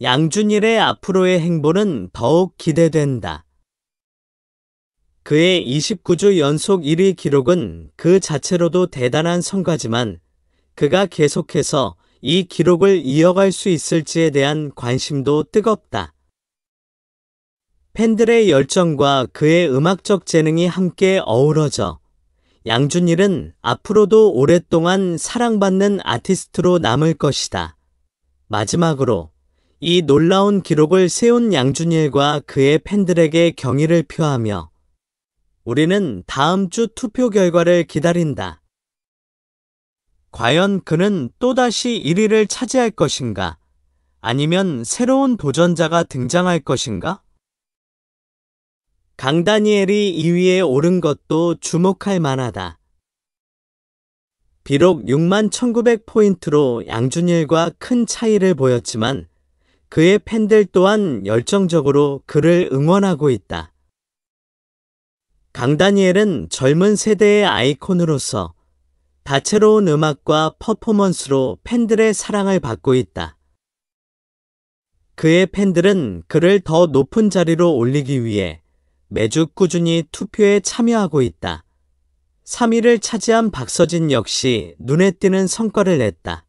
양준일의 앞으로의 행보는 더욱 기대된다. 그의 29주 연속 1위 기록은 그 자체로도 대단한 성과지만 그가 계속해서 이 기록을 이어갈 수 있을지에 대한 관심도 뜨겁다. 팬들의 열정과 그의 음악적 재능이 함께 어우러져 양준일은 앞으로도 오랫동안 사랑받는 아티스트로 남을 것이다. 마지막으로 이 놀라운 기록을 세운 양준일과 그의 팬들에게 경의를 표하며 우리는 다음 주 투표 결과를 기다린다. 과연 그는 또다시 1위를 차지할 것인가? 아니면 새로운 도전자가 등장할 것인가? 강다니엘이 2위에 오른 것도 주목할 만하다. 비록 6만 1900포인트로 양준일과 큰 차이를 보였지만 그의 팬들 또한 열정적으로 그를 응원하고 있다. 강다니엘은 젊은 세대의 아이콘으로서 다채로운 음악과 퍼포먼스로 팬들의 사랑을 받고 있다. 그의 팬들은 그를 더 높은 자리로 올리기 위해 매주 꾸준히 투표에 참여하고 있다. 3위를 차지한 박서진 역시 눈에 띄는 성과를 냈다.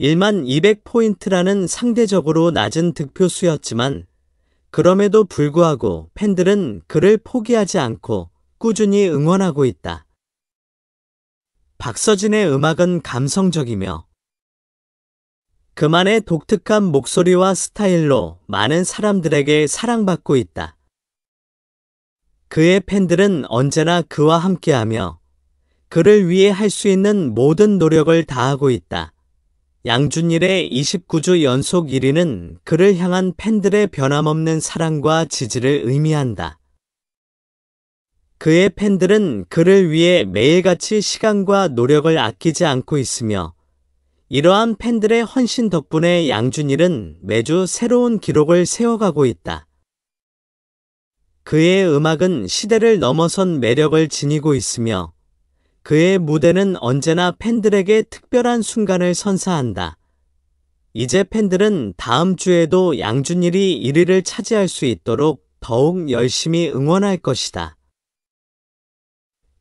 1만 200포인트라는 상대적으로 낮은 득표수였지만 그럼에도 불구하고 팬들은 그를 포기하지 않고 꾸준히 응원하고 있다. 박서진의 음악은 감성적이며 그만의 독특한 목소리와 스타일로 많은 사람들에게 사랑받고 있다. 그의 팬들은 언제나 그와 함께하며 그를 위해 할 수 있는 모든 노력을 다하고 있다. 양준일의 29주 연속 1위는 그를 향한 팬들의 변함없는 사랑과 지지를 의미한다. 그의 팬들은 그를 위해 매일같이 시간과 노력을 아끼지 않고 있으며 이러한 팬들의 헌신 덕분에 양준일은 매주 새로운 기록을 세워가고 있다. 그의 음악은 시대를 넘어선 매력을 지니고 있으며 그의 무대는 언제나 팬들에게 특별한 순간을 선사한다. 이제 팬들은 다음 주에도 양준일이 1위를 차지할 수 있도록 더욱 열심히 응원할 것이다.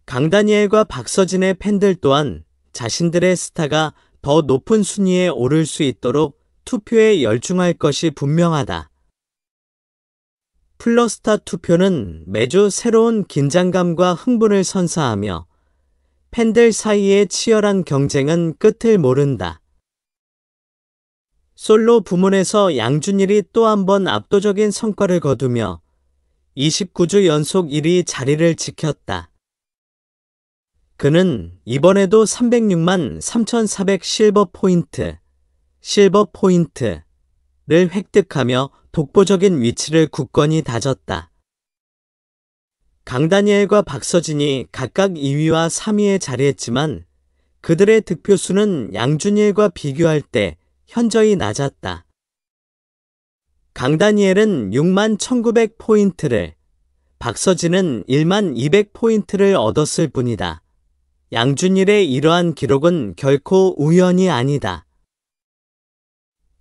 강다니엘과 박서진의 팬들 또한 자신들의 스타가 더 높은 순위에 오를 수 있도록 투표에 열중할 것이 분명하다. 플러스타 투표는 매주 새로운 긴장감과 흥분을 선사하며 팬들 사이의 치열한 경쟁은 끝을 모른다. 솔로 부문에서 양준일이 또 한 번 압도적인 성과를 거두며 29주 연속 1위 자리를 지켰다. 그는 이번에도 306만 3,400 실버 포인트, 실버 포인트를 획득하며 독보적인 위치를 굳건히 다졌다. 강다니엘과 박서진이 각각 2위와 3위에 자리했지만 그들의 득표수는 양준일과 비교할 때 현저히 낮았다. 강다니엘은 6만 1900포인트를, 박서진은 1만 200포인트를 얻었을 뿐이다. 양준일의 이러한 기록은 결코 우연이 아니다.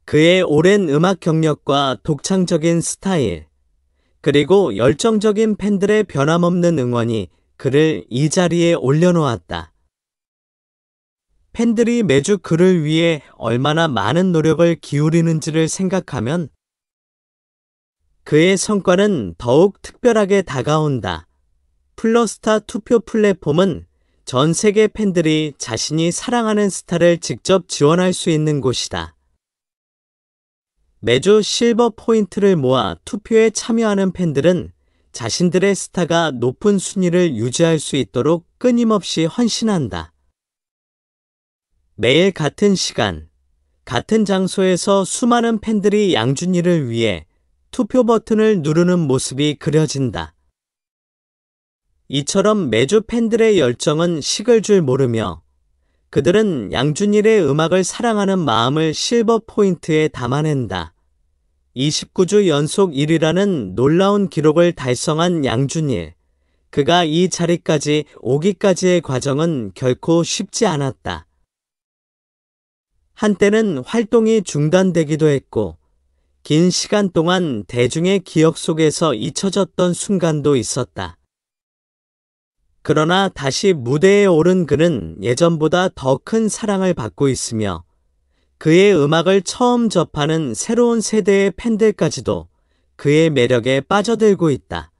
그의 오랜 음악 경력과 독창적인 스타일, 그리고 열정적인 팬들의 변함없는 응원이 그를 이 자리에 올려놓았다. 팬들이 매주 그를 위해 얼마나 많은 노력을 기울이는지를 생각하면 그의 성과는 더욱 특별하게 다가온다. 플러스타 투표 플랫폼은 전 세계 팬들이 자신이 사랑하는 스타를 직접 지원할 수 있는 곳이다. 매주 실버 포인트를 모아 투표에 참여하는 팬들은 자신들의 스타가 높은 순위를 유지할 수 있도록 끊임없이 헌신한다. 매일 같은 시간, 같은 장소에서 수많은 팬들이 양준이를 위해 투표 버튼을 누르는 모습이 그려진다. 이처럼 매주 팬들의 열정은 식을 줄 모르며 그들은 양준일의 음악을 사랑하는 마음을 실버 포인트에 담아낸다. 29주 연속 1위라는 놀라운 기록을 달성한 양준일. 그가 이 자리까지 오기까지의 과정은 결코 쉽지 않았다. 한때는 활동이 중단되기도 했고, 긴 시간 동안 대중의 기억 속에서 잊혀졌던 순간도 있었다. 그러나 다시 무대에 오른 그는 예전보다 더 큰 사랑을 받고 있으며 그의 음악을 처음 접하는 새로운 세대의 팬들까지도 그의 매력에 빠져들고 있다.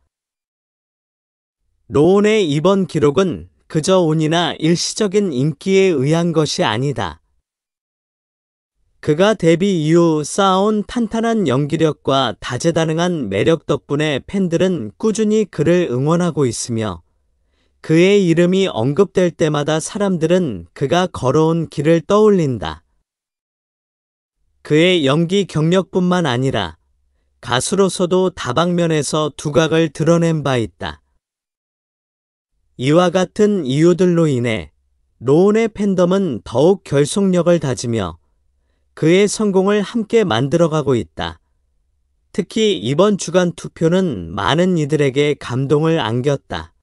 로온의 이번 기록은 그저 운이나 일시적인 인기에 의한 것이 아니다. 그가 데뷔 이후 쌓아온 탄탄한 연기력과 다재다능한 매력 덕분에 팬들은 꾸준히 그를 응원하고 있으며 그의 이름이 언급될 때마다 사람들은 그가 걸어온 길을 떠올린다. 그의 연기 경력뿐만 아니라 가수로서도 다방면에서 두각을 드러낸 바 있다. 이와 같은 이유들로 인해 로운의 팬덤은 더욱 결속력을 다지며 그의 성공을 함께 만들어가고 있다. 특히 이번 주간 투표는 많은 이들에게 감동을 안겼다.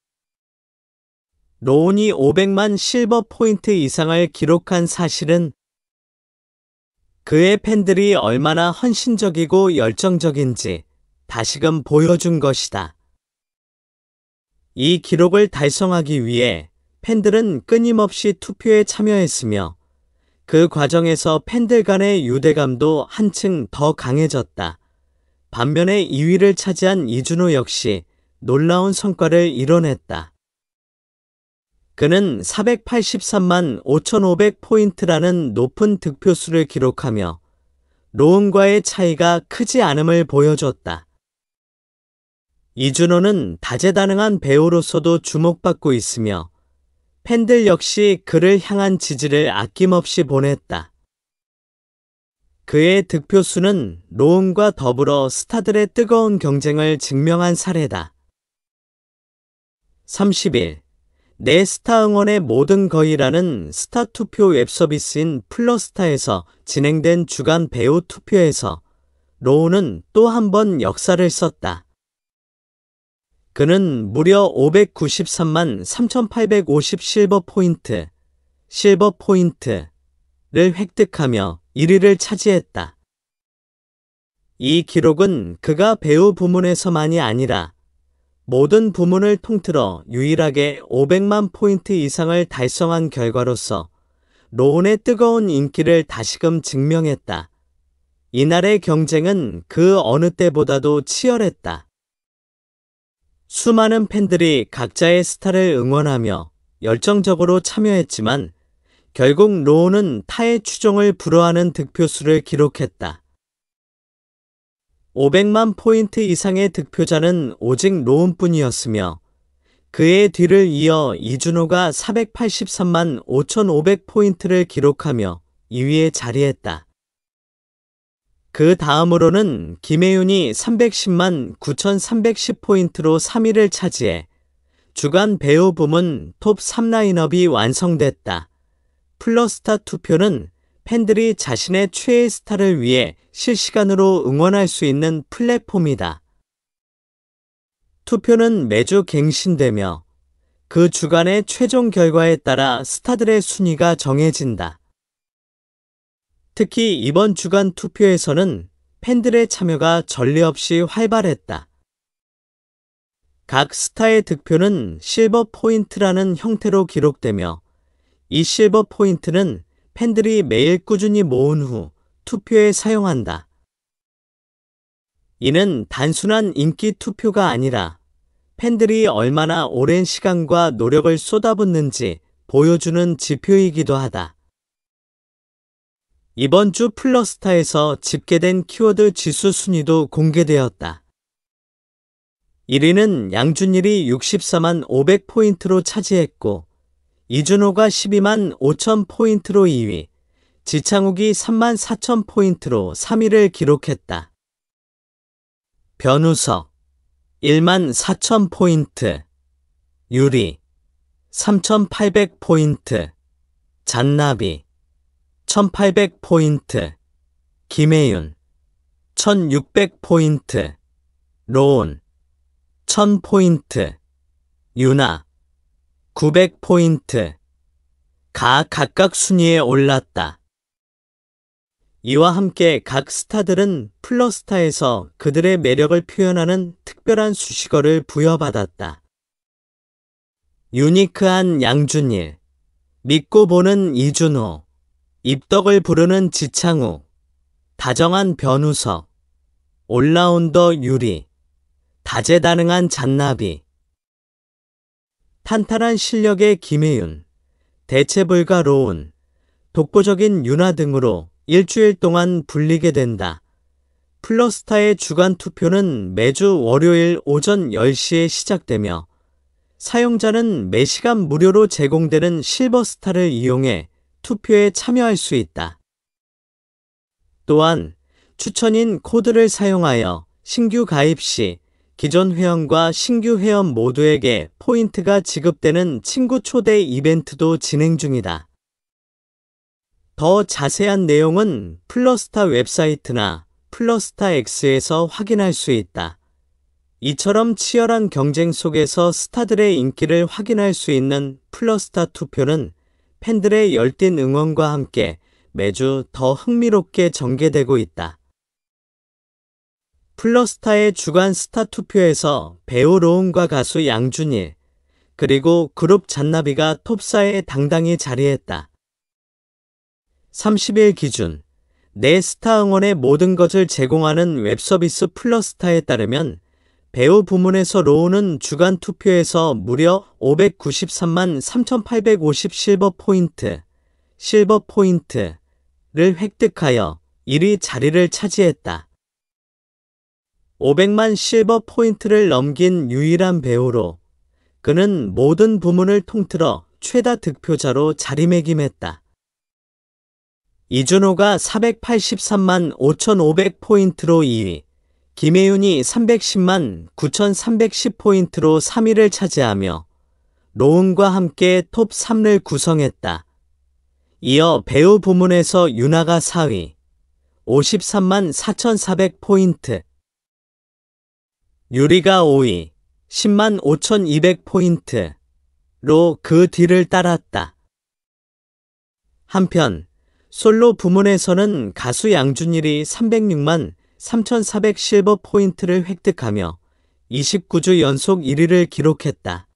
로운이 500만 실버 포인트 이상을 기록한 사실은 그의 팬들이 얼마나 헌신적이고 열정적인지 다시금 보여준 것이다. 이 기록을 달성하기 위해 팬들은 끊임없이 투표에 참여했으며 그 과정에서 팬들 간의 유대감도 한층 더 강해졌다. 반면에 2위를 차지한 이준호 역시 놀라운 성과를 이뤄냈다. 그는 483만 5,500포인트라는 높은 득표수를 기록하며 로운과의 차이가 크지 않음을 보여줬다. 이준호는 다재다능한 배우로서도 주목받고 있으며 팬들 역시 그를 향한 지지를 아낌없이 보냈다. 그의 득표수는 로운과 더불어 스타들의 뜨거운 경쟁을 증명한 사례다. 30일 내 스타 응원의 모든 거의라는 스타 투표 웹 서비스인 플러스타에서 진행된 주간 배우 투표에서 로우는 또 한 번 역사를 썼다. 그는 무려 593만 3,850 실버 포인트, 실버 포인트를 획득하며 1위를 차지했다. 이 기록은 그가 배우 부문에서만이 아니라 모든 부문을 통틀어 유일하게 500만 포인트 이상을 달성한 결과로서 로운의 뜨거운 인기를 다시금 증명했다. 이날의 경쟁은 그 어느 때보다도 치열했다. 수많은 팬들이 각자의 스타를 응원하며 열정적으로 참여했지만 결국 로운은 타의 추종을 불허하는 득표수를 기록했다. 500만 포인트 이상의 득표자는 오직 로운뿐이었으며 그의 뒤를 이어 이준호가 483만 5,500포인트를 기록하며 2위에 자리했다. 그 다음으로는 김혜윤이 310만 9,310포인트로 3위를 차지해 주간 배우 부문 톱 3라인업이 완성됐다. 플러스타 투표는 팬들이 자신의 최애 스타를 위해 실시간으로 응원할 수 있는 플랫폼이다. 투표는 매주 갱신되며 그 주간의 최종 결과에 따라 스타들의 순위가 정해진다. 특히 이번 주간 투표에서는 팬들의 참여가 전례 없이 활발했다. 각 스타의 득표는 실버 포인트라는 형태로 기록되며 이 실버 포인트는 팬들이 매일 꾸준히 모은 후 투표에 사용한다. 이는 단순한 인기 투표가 아니라 팬들이 얼마나 오랜 시간과 노력을 쏟아붓는지 보여주는 지표이기도 하다. 이번 주 플러스타에서 집계된 키워드 지수 순위도 공개되었다. 1위는 양준일이 64만 500포인트로 차지했고, 이준호가 12만 5천 포인트로 2위, 지창욱이 3만 4천 포인트로 3위를 기록했다. 변우석 1만 4천 포인트, 유리 3,800 포인트, 잔나비 1,800 포인트, 김혜윤 1,600 포인트, 로운 1,000 포인트, 유나 900포인트. 가 각각 순위에 올랐다. 이와 함께 각 스타들은 플러스타에서 그들의 매력을 표현하는 특별한 수식어를 부여받았다. 유니크한 양준일, 믿고 보는 이준호, 입덕을 부르는 지창우, 다정한 변우석, 올라운더 유리, 다재다능한 잔나비, 탄탄한 실력의 김혜윤, 대체불가로운, 독보적인 윤아 등으로 일주일 동안 불리게 된다. 플러스타의 주간 투표는 매주 월요일 오전 10시에 시작되며 사용자는 매시간 무료로 제공되는 실버스타를 이용해 투표에 참여할 수 있다. 또한 추천인 코드를 사용하여 신규 가입 시 기존 회원과 신규 회원 모두에게 포인트가 지급되는 친구 초대 이벤트도 진행 중이다. 더 자세한 내용은 플러스타 웹사이트나 플러스타 X에서 확인할 수 있다. 이처럼 치열한 경쟁 속에서 스타들의 인기를 확인할 수 있는 플러스타 투표는 팬들의 열띤 응원과 함께 매주 더 흥미롭게 전개되고 있다. 플러스타의 주간 스타 투표에서 배우 로운과 가수 양준일, 그리고 그룹 잔나비가 톱사에 당당히 자리했다. 30일 기준 내 스타 응원의 모든 것을 제공하는 웹서비스 플러스타에 따르면 배우 부문에서 로운은 주간 투표에서 무려 593만 3,850 실버 포인트, 실버 포인트를 획득하여 1위 자리를 차지했다. 500만 실버 포인트를 넘긴 유일한 배우로 그는 모든 부문을 통틀어 최다 득표자로 자리매김했다. 이준호가 483만 5,500포인트로 2위, 김혜윤이 310만 9,310포인트로 3위를 차지하며 로운과 함께 톱 3를 구성했다. 이어 배우 부문에서 윤아가 4위, 53만 4,400포인트, 유리가 5위 10만 5,200포인트로 그 뒤를 따랐다. 한편 솔로 부문에서는 가수 양준일이 306만 3,400 실버 포인트를 획득하며 29주 연속 1위를 기록했다.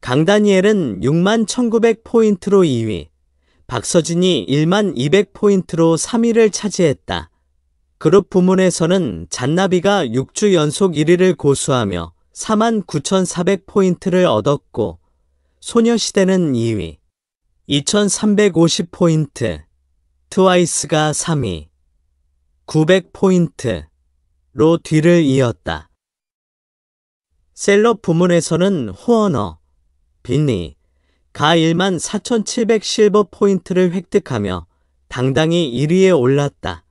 강다니엘은 6만 1,900 포인트로 2위, 박서진이 1만 200 포인트로 3위를 차지했다. 그룹 부문에서는 잔나비가 6주 연속 1위를 고수하며 49,400포인트를 얻었고 소녀시대는 2위, 2,350포인트, 트와이스가 3위, 900포인트로 뒤를 이었다. 셀럽 부문에서는 호언어, 빈니, 가1 4,700 실버 포인트를 획득하며 당당히 1위에 올랐다.